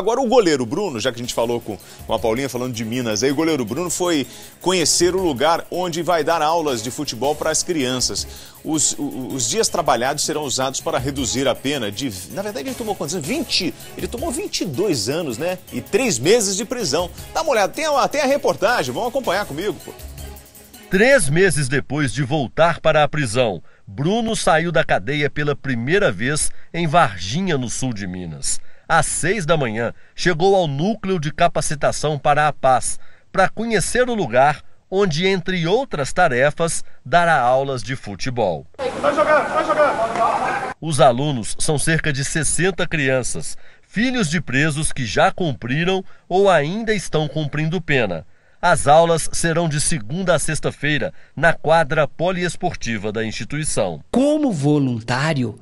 Agora, o goleiro Bruno, já que a gente falou com, com a Paulinha falando de Minas aí, o goleiro Bruno foi conhecer o lugar onde vai dar aulas de futebol para as crianças. Os, os, dias trabalhados serão usados para reduzir a pena de. Na verdade, ele tomou quantos anos? 20. Ele tomou 22 anos, né? E 3 meses de prisão. Dá uma olhada, tem a, tem a reportagem, vão acompanhar comigo, pô. Três meses depois de voltar para a prisão, Bruno saiu da cadeia pela primeira vez em Varginha, no sul de Minas às seis da manhã, chegou ao Núcleo de Capacitação para a Paz para conhecer o lugar onde, entre outras tarefas, dará aulas de futebol. Vai jogar, vai jogar. Os alunos são cerca de 60 crianças, filhos de presos que já cumpriram ou ainda estão cumprindo pena. As aulas serão de segunda a sexta-feira na quadra poliesportiva da instituição. Como voluntário,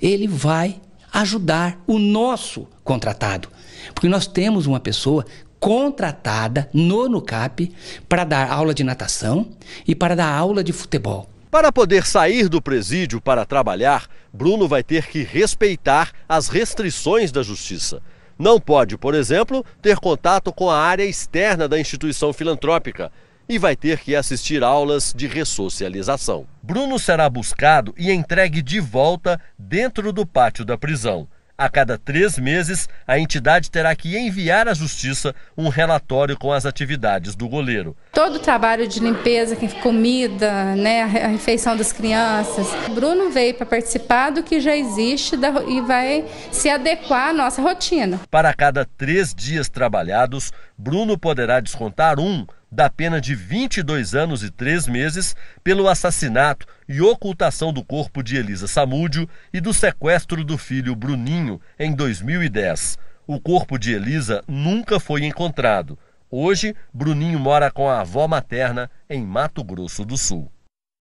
ele vai ajudar o nosso contratado. Porque nós temos uma pessoa contratada no NUCAP para dar aula de natação e para dar aula de futebol. Para poder sair do presídio para trabalhar, Bruno vai ter que respeitar as restrições da justiça. Não pode, por exemplo, ter contato com a área externa da instituição filantrópica, e vai ter que assistir aulas de ressocialização. Bruno será buscado e entregue de volta dentro do pátio da prisão. A cada três meses, a entidade terá que enviar à Justiça um relatório com as atividades do goleiro. Todo o trabalho de limpeza, comida, né, a refeição das crianças. O Bruno veio para participar do que já existe e vai se adequar à nossa rotina. Para cada três dias trabalhados, Bruno poderá descontar um da pena de 22 anos e 3 meses pelo assassinato e ocultação do corpo de Elisa Samúdio e do sequestro do filho Bruninho em 2010. O corpo de Elisa nunca foi encontrado. Hoje, Bruninho mora com a avó materna em Mato Grosso do Sul.